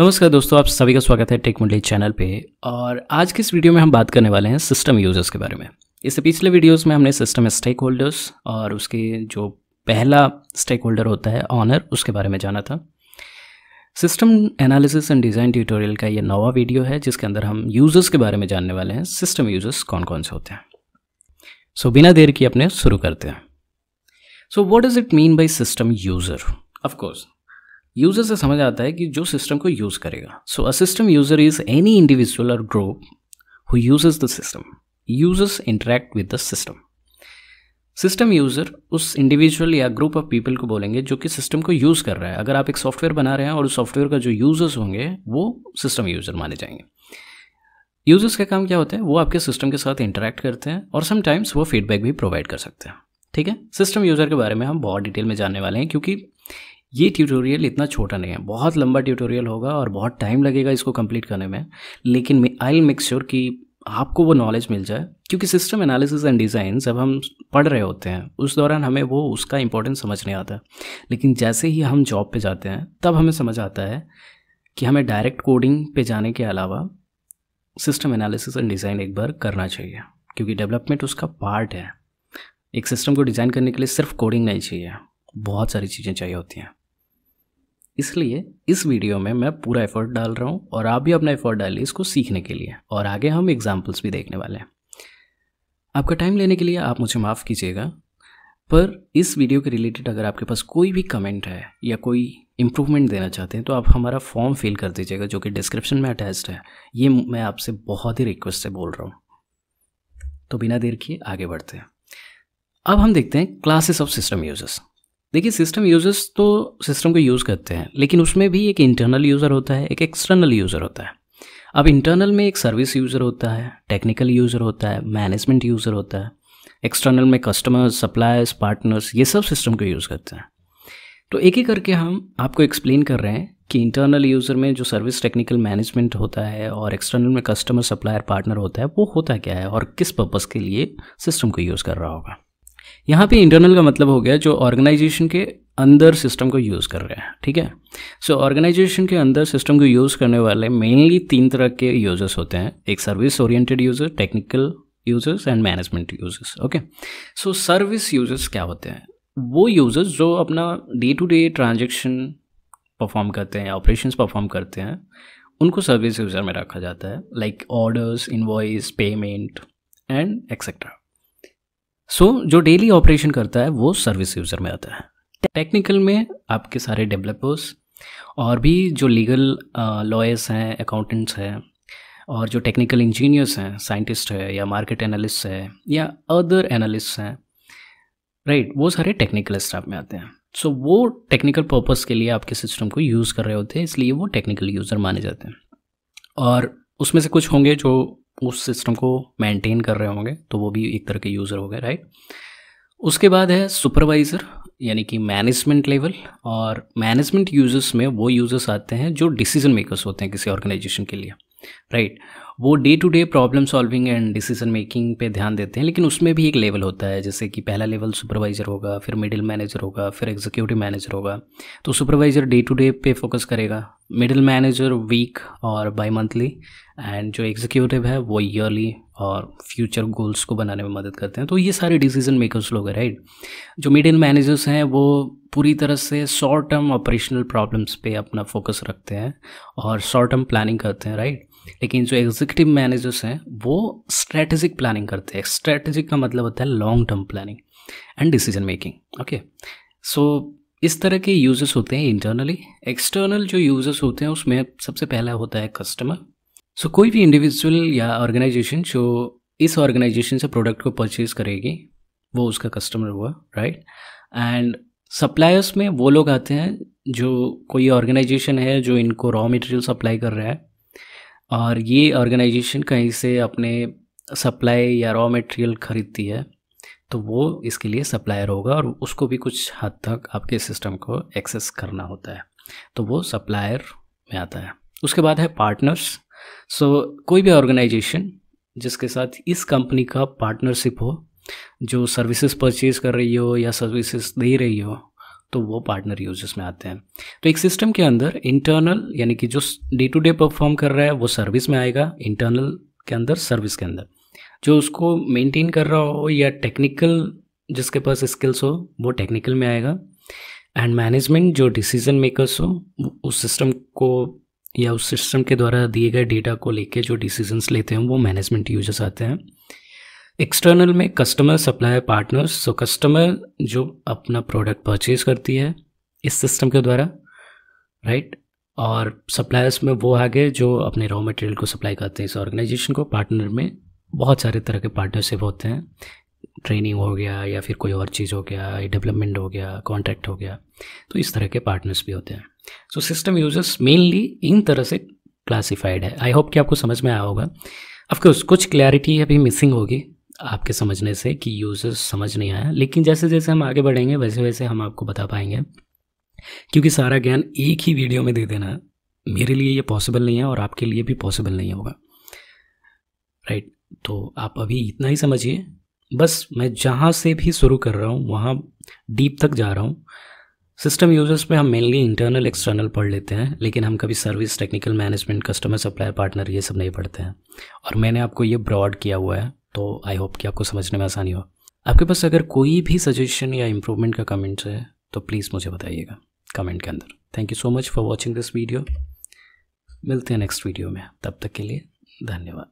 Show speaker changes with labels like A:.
A: नमस्कार दोस्तों आप सभी का स्वागत है टेक मंडली चैनल पे और आज के इस वीडियो में हम बात करने वाले हैं सिस्टम यूजर्स के बारे में इससे पिछले वीडियोस में हमने सिस्टम स्टेक होल्डर्स और उसके जो पहला स्टेक होल्डर होता है ऑनर उसके बारे में जाना था system analysis and design tutorial का ये नवा वीडियो है जिसके अंदर हम यूज़र्स के बारे में जानने वाले हैं सिस्टम यूज़र्स कौन कौन से होते हैं सो so, बिना देर के अपने शुरू करते हैं so what does it mean by system user of course user से समझ आता है कि जो सिस्टम को यूज करेगा so a system user is any individual और group who use the system users interact with the system system user उस इंडिविजुअल या ग्रुप ऑफ पीपल को बोलेंगे जो कि सिस्टम को यूज़ कर रहा है अगर आप एक सॉफ्टवेयर बना रहे हैं और उस सॉफ्टवेयर का जो यूज़र्स होंगे वो सिस्टम यूज़र माने जाएंगे यूज़र्स का काम क्या होता है वो आपके सिस्टम के साथ इंटरेक्ट करते हैं और समटाइम्स वो फीडबैक भी प्रोवाइड कर सकते हैं ठीक है सिस्टम यूज़र के बारे में हम बहुत डिटेल में जानने वाले हैं क्योंकि ये ट्यूटोरियल इतना छोटा नहीं है बहुत लंबा ट्यूटोरियल होगा और बहुत टाइम लगेगा इसको कंप्लीट करने में लेकिन आई विल मेक श्योर कि आपको वो नॉलेज मिल जाए क्योंकि सिस्टम एनालिसिस एंड डिज़ाइन जब हम पढ़ रहे होते हैं उस दौरान हमें वो उसका इंपॉर्टेंस समझ नहीं आता लेकिन जैसे ही हम जॉब पे जाते हैं तब हमें समझ आता है कि हमें डायरेक्ट कोडिंग पे जाने के अलावा सिस्टम एनालिसिस एंड डिज़ाइन एक बार करना चाहिए क्योंकि डेवलपमेंट उसका पार्ट है एक सिस्टम को डिज़ाइन करने के लिए सिर्फ कोडिंग नहीं चाहिए बहुत सारी चीज़ें चाहिए होती हैं इसलिए इस वीडियो में मैं पूरा एफर्ट डाल रहा हूँ और आप भी अपना एफर्ट डालिए इसको सीखने के लिए और आगे हम एग्जाम्पल्स भी देखने वाले हैं आपका टाइम लेने के लिए आप मुझे माफ़ कीजिएगा पर इस वीडियो के रिलेटेड अगर आपके पास कोई भी कमेंट है या कोई इम्प्रूवमेंट देना चाहते हैं तो आप हमारा फॉर्म फिल कर दीजिएगा जो कि डिस्क्रिप्शन में अटैच्ड है ये मैं आपसे बहुत ही रिक्वेस्ट से बोल रहा हूँ तो बिना देर किए आगे बढ़ते हैं अब हम देखते हैं क्लासेस ऑफ सिस्टम यूजर्स देखिए सिस्टम यूजर्स तो सिस्टम को यूज़ करते हैं लेकिन उसमें भी एक इंटरनल यूज़र होता है एक एक्सटर्नल यूज़र होता है अब इंटरनल में एक सर्विस यूज़र होता है टेक्निकल यूज़र होता है मैनेजमेंट यूज़र होता है एक्सटर्नल में कस्टमर्स सप्लायर्स पार्टनर्स ये सब सिस्टम को यूज़ करते हैं तो एक ही करके हम आपको एक्सप्लेन कर रहे हैं कि इंटरनल यूज़र में जो सर्विस टेक्निकल मैनेजमेंट होता है और एक्सटर्नल में कस्टमर सप्लायर पार्टनर होता है वो होता क्या है और किस पर्पज़ के लिए सिस्टम को यूज़ कर रहा होगा यहाँ पे इंटरनल का मतलब हो गया जो ऑर्गेनाइजेशन के अंदर सिस्टम को यूज़ कर रहे हैं ठीक है सो so, ऑर्गेनाइजेशन के अंदर सिस्टम को यूज़ करने वाले मेनली तीन तरह के यूजर्स होते हैं एक service oriented user technical users and management users okay so service users क्या होते हैं वो यूजर्स जो अपना day to day transaction perform करते हैं ऑपरेशन परफॉर्म करते हैं उनको सर्विस यूजर में रखा जाता है like orders invoice payment and etcetera so so, जो डेली ऑपरेशन करता है वो सर्विस यूज़र में आता है टेक्निकल में आपके सारे डेवलपर्स और भी जो लीगल लॉयर्स हैं अकाउंटेंट्स हैं और जो टेक्निकल इंजीनियर्स हैं साइंटिस्ट है या मार्केट एनालिस्ट है या अदर एनालिस्ट हैं राइट right, वो सारे टेक्निकल स्टाफ में आते हैं सो so, वो टेक्निकल पर्पस के लिए आपके सिस्टम को यूज़ कर रहे होते हैं इसलिए वो टेक्निकल यूज़र माने जाते हैं और उसमें से कुछ होंगे जो उस सिस्टम को मेंटेन कर रहे होंगे तो वो भी एक तरह के यूज़र हो गए राइट उसके बाद है सुपरवाइज़र यानी कि मैनेजमेंट लेवल और मैनेजमेंट यूजर्स में वो यूजर्स आते हैं जो डिसीजन मेकर्स होते हैं किसी ऑर्गेनाइजेशन के लिए राइट वो day to day problem solving and decision making पे ध्यान देते हैं लेकिन उसमें भी एक लेवल होता है जैसे कि पहला लेवल सुपरवाइज़र होगा फिर मिडिल मैनेजर होगा फिर एग्जीक्यूटिव मैनेजर होगा तो सुपरवाइज़र डे टू डे पे फोकस करेगा मिडिल मैनेजर वीक और बाई मंथली एंड जो एग्जीक्यूटिव है वो ईयरली और फ्यूचर गोल्स को बनाने में मदद करते हैं तो ये सारे डिसीजन मेकर्स लोग हैं राइट जो मिडिल मैनेजर्स हैं वो पूरी तरह से शॉर्ट टर्म ऑपरेशनल प्रॉब्लम्स पे अपना फोकस रखते हैं और शॉर्ट टर्म प्लानिंग करते हैं राइट लेकिन जो एग्जीक्यूटिव मैनेजर्स हैं वो स्ट्रैटेजिक प्लानिंग करते हैं स्ट्रेटेजिक का मतलब होता है long term planning and decision making okay so इस तरह के यूजर्स होते हैं इंटरनली एक्सटर्नल जो यूजर्स होते हैं उसमें सबसे पहला होता है कस्टमर सो so, कोई भी इंडिविजुअल या ऑर्गेनाइजेशन जो इस ऑर्गेनाइजेशन से प्रोडक्ट को परचेज करेगी वो उसका कस्टमर हुआ राइट एंड सप्लायर्स में वो लोग आते हैं जो कोई ऑर्गेनाइजेशन है जो इनको रॉ मटेरियल सप्लाई कर रहा है और ये ऑर्गेनाइजेशन कहीं से अपने सप्लाई या रॉ मटेरियल खरीदती है तो वो इसके लिए सप्लायर होगा और उसको भी कुछ हद तक आपके सिस्टम को एक्सेस करना होता है तो वो सप्लायर में आता है उसके बाद है पार्टनर्स सो so, कोई भी ऑर्गेनाइजेशन जिसके साथ इस कंपनी का पार्टनरशिप हो जो सर्विसेज परचेज कर रही हो या सर्विसेज दे रही हो तो वो पार्टनर यूजर्स में आते हैं तो एक सिस्टम के अंदर इंटरनल यानी कि जो डे टू डे परफॉर्म कर रहा है वो सर्विस में आएगा इंटरनल के अंदर सर्विस के अंदर जो उसको मेंटेन कर रहा हो या टेक्निकल जिसके पास स्किल्स हो वो टेक्निकल में आएगा एंड मैनेजमेंट जो डिसीजन मेकर्स हो उस सिस्टम को या उस सिस्टम के द्वारा दिए गए डेटा को लेके जो डिसीजंस लेते हैं वो मैनेजमेंट यूजर्स आते हैं एक्सटर्नल में customer supplier partners so customer जो अपना प्रोडक्ट परचेज करती है इस सिस्टम के द्वारा राइट right? और सप्लायर्स में वो आगे जो अपने रॉ मटेरियल को सप्लाई करते हैं इस ऑर्गेनाइजेशन को पार्टनर में बहुत सारे तरह के पार्टनरशिप होते हैं ट्रेनिंग हो गया या फिर कोई और चीज़ हो गया डेवलपमेंट हो गया कॉन्ट्रैक्ट हो गया तो इस तरह के पार्टनर्स भी होते हैं सो सिस्टम यूजर्स मेनली इन तरह से क्लासिफाइड है आई होप कि आपको समझ में आया होगा अफकोर्स कुछ क्लैरिटी अभी मिसिंग होगी आपके समझने से कि यूज़र्स समझ नहीं आया लेकिन जैसे जैसे हम आगे बढ़ेंगे वैसे वैसे हम आपको बता पाएंगे क्योंकि सारा ज्ञान एक ही वीडियो में दे देना मेरे लिए ये पॉसिबल नहीं है और आपके लिए भी पॉसिबल नहीं होगा राइट तो आप अभी इतना ही समझिए बस मैं जहाँ से भी शुरू कर रहा हूँ वहाँ डीप तक जा रहा हूँ सिस्टम यूजर्स पे हम मेनली इंटरनल एक्सटर्नल पढ़ लेते हैं लेकिन हम कभी service technical management customer supplier partner ये सब नहीं पढ़ते हैं और मैंने आपको ये ब्रॉड किया हुआ है तो आई होप कि आपको समझने में आसानी हो आपके पास अगर कोई भी सजेशन या इम्प्रूवमेंट का कमेंट्स है तो प्लीज़ मुझे बताइएगा कमेंट के अंदर thank you so much for watching this video मिलते हैं नेक्स्ट वीडियो में तब तक के लिए धन्यवाद